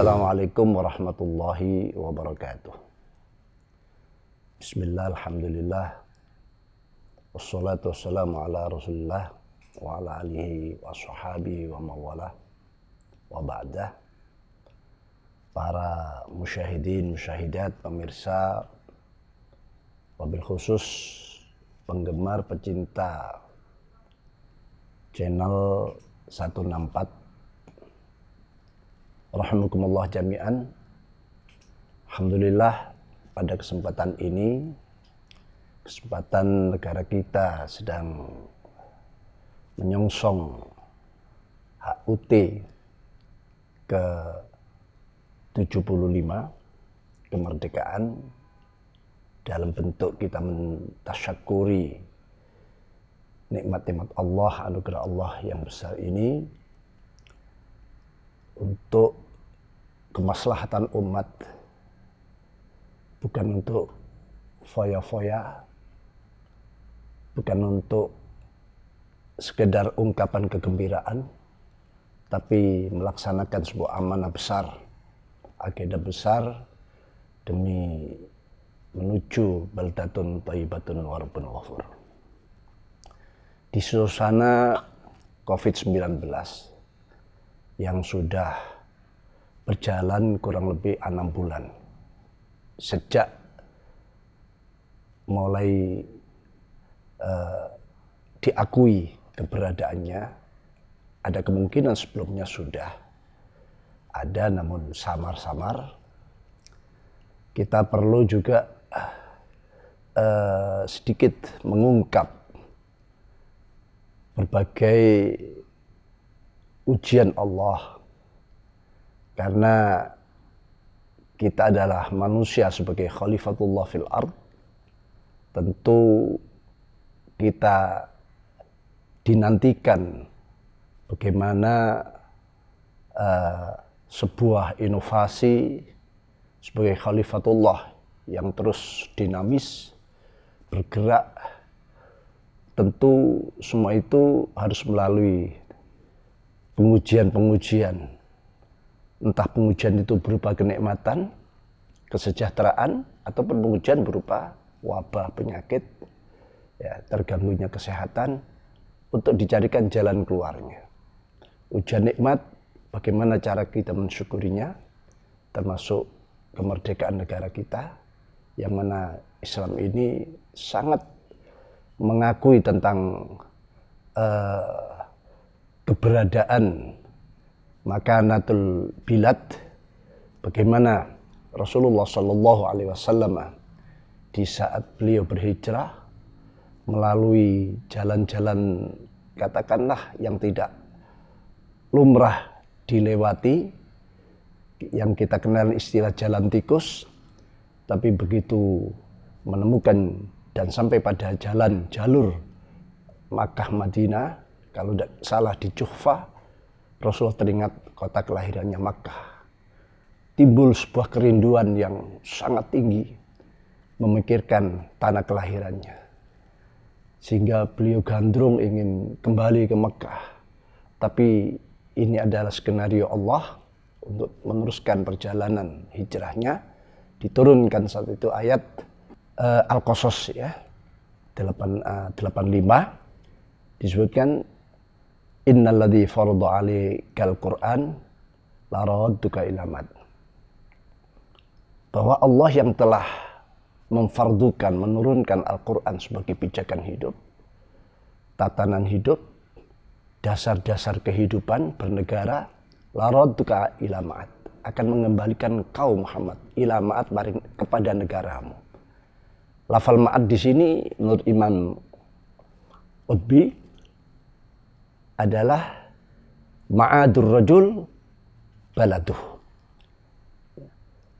Assalamualaikum warahmatullahi wabarakatuh. Bismillah, alhamdulillah. Wassalatu wassalamu ala rasulullah wa ala alihi wa sahabihi wa mawala wa ba'dah. Para musyahidin, musyahidat, pemirsa, wabil khusus penggemar pecinta channel 164 Rahimakumullah jami'an. Alhamdulillah pada kesempatan ini kesempatan negara kita sedang menyongsong HUT ke 75 kemerdekaan dalam bentuk kita mentasyakuri nikmat-nikmat Allah, anugerah Allah yang besar ini untuk kemaslahatan umat bukan untuk foya-foya bukan untuk sekedar ungkapan kegembiraan tapi melaksanakan sebuah amanah besar agenda besar demi menuju baldatun taibatun warbun wafur di suasana COVID-19 yang sudah berjalan kurang lebih enam bulan sejak mulai uh, diakui keberadaannya ada kemungkinan sebelumnya sudah ada namun samar-samar kita perlu juga uh, sedikit mengungkap berbagai ujian Allah. Karena kita adalah manusia sebagai khalifatullah fil ard. Tentu kita dinantikan bagaimana uh, sebuah inovasi sebagai khalifatullah yang terus dinamis bergerak tentu semua itu harus melalui pengujian-pengujian. Entah pengujian itu berupa kenikmatan, kesejahteraan, ataupun pengujian berupa wabah, penyakit, ya, terganggunya kesehatan, untuk dicarikan jalan keluarnya. Ujian nikmat, bagaimana cara kita mensyukurinya, termasuk kemerdekaan negara kita, yang mana Islam ini sangat mengakui tentang uh, keberadaan makanatul bilad bagaimana Rasulullah Shallallahu Alaihi Wasallam di saat beliau berhijrah melalui jalan-jalan katakanlah yang tidak lumrah dilewati yang kita kenal istilah jalan tikus tapi begitu menemukan dan sampai pada jalan jalur Makkah Madinah kalau tidak salah di Juhfa, Rasul teringat kota kelahirannya Makkah. Timbul sebuah kerinduan yang sangat tinggi memikirkan tanah kelahirannya. Sehingga beliau gandrung ingin kembali ke Mekah. Tapi ini adalah skenario Allah untuk meneruskan perjalanan hijrahnya. Diturunkan saat itu ayat uh, Al-Qasas ya. 8, uh, 85 disebutkan innalladhi alika al Qur'an laradduka ilamad. Bahwa Allah yang telah memfardukan, menurunkan Al-Quran sebagai pijakan hidup, tatanan hidup, dasar-dasar kehidupan bernegara, laradduka ilamad akan mengembalikan kau Muhammad ila kepada negaramu. Lafal ma'at di sini menurut Imam Utbi adalah ma'adur rajul baladuh.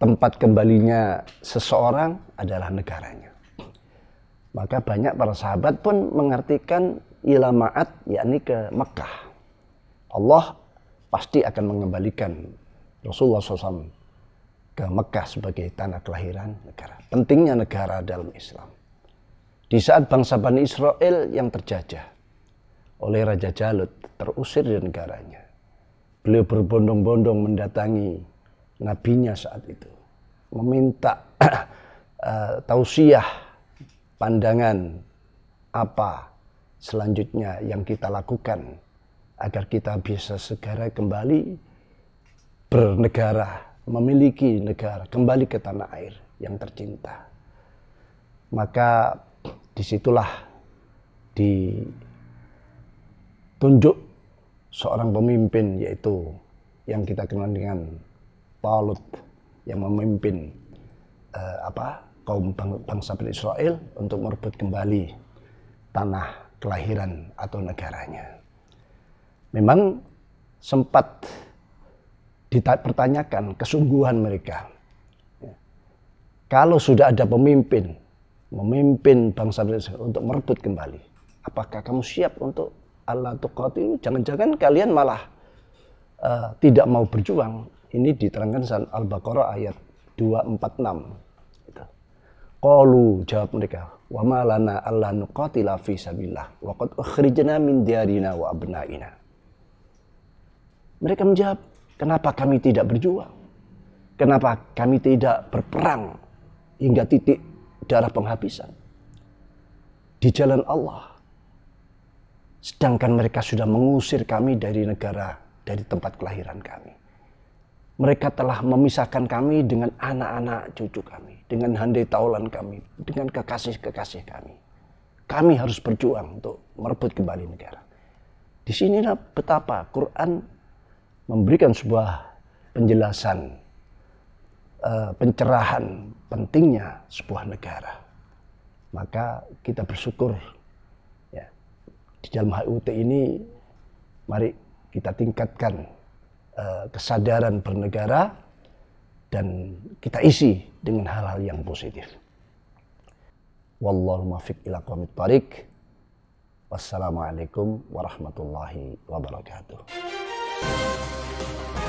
Tempat kembalinya seseorang adalah negaranya. Maka banyak para sahabat pun mengartikan ila ma'at yakni ke Mekah. Allah pasti akan mengembalikan Rasulullah SAW ke Mekah sebagai tanah kelahiran negara. Pentingnya negara dalam Islam. Di saat bangsa Bani Israel yang terjajah, oleh Raja Jalut terusir dari negaranya. Beliau berbondong-bondong mendatangi nabinya saat itu. Meminta eh, tausiah pandangan apa selanjutnya yang kita lakukan agar kita bisa segera kembali bernegara, memiliki negara, kembali ke tanah air yang tercinta. Maka disitulah di tunjuk seorang pemimpin yaitu yang kita kenal dengan Talut yang memimpin eh, apa kaum bangsa Bani Israel untuk merebut kembali tanah kelahiran atau negaranya. Memang sempat dipertanyakan kesungguhan mereka. Ya. Kalau sudah ada pemimpin, memimpin bangsa Israel untuk merebut kembali, apakah kamu siap untuk Allah tuqatilu jangan-jangan kalian malah uh, tidak mau berjuang ini diterangkan dalam Al-Baqarah ayat 246 gitu. Qalu jawab mereka wa ma lana alla nuqatila fi sabilillah wa qad ukhrijna min diarina wa abnaina Mereka menjawab kenapa kami tidak berjuang kenapa kami tidak berperang hingga titik darah penghabisan di jalan Allah Sedangkan mereka sudah mengusir kami dari negara, dari tempat kelahiran kami. Mereka telah memisahkan kami dengan anak-anak cucu kami, dengan handai taulan kami, dengan kekasih-kekasih kami. Kami harus berjuang untuk merebut kembali negara. Di sinilah betapa Quran memberikan sebuah penjelasan, eh, pencerahan pentingnya sebuah negara. Maka kita bersyukur di dalam HUT ini mari kita tingkatkan uh, kesadaran bernegara dan kita isi dengan hal-hal yang positif. Wallahu muwaffiq ila qomit tarik. Wassalamualaikum warahmatullahi wabarakatuh.